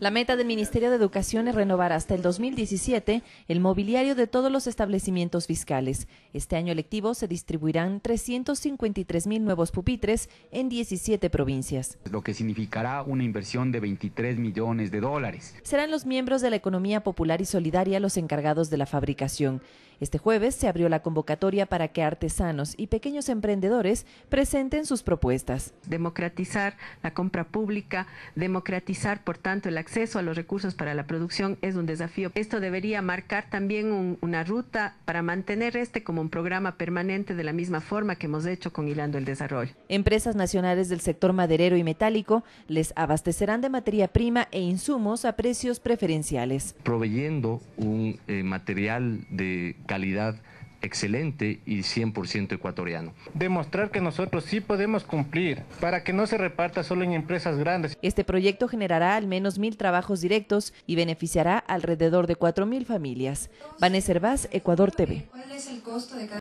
La meta del Ministerio de Educación es renovar hasta el 2017 el mobiliario de todos los establecimientos fiscales. Este año lectivo se distribuirán 353 mil nuevos pupitres en 17 provincias. Lo que significará una inversión de 23 millones de dólares. Serán los miembros de la economía popular y solidaria los encargados de la fabricación. Este jueves se abrió la convocatoria para que artesanos y pequeños emprendedores presenten sus propuestas. Democratizar la compra pública, democratizar, por tanto, el acceso a los recursos para la producción es un desafío. Esto debería marcar también una ruta para mantener este como un programa permanente de la misma forma que hemos hecho con Hilando el Desarrollo. Empresas nacionales del sector maderero y metálico les abastecerán de materia prima e insumos a precios preferenciales. Proveyendo un eh, material de calidad excelente y 100% ecuatoriano. Demostrar que nosotros sí podemos cumplir para que no se reparta solo en empresas grandes. Este proyecto generará al menos mil trabajos directos y beneficiará alrededor de cuatro mil familias. Vanessa Vaz, Ecuador TV.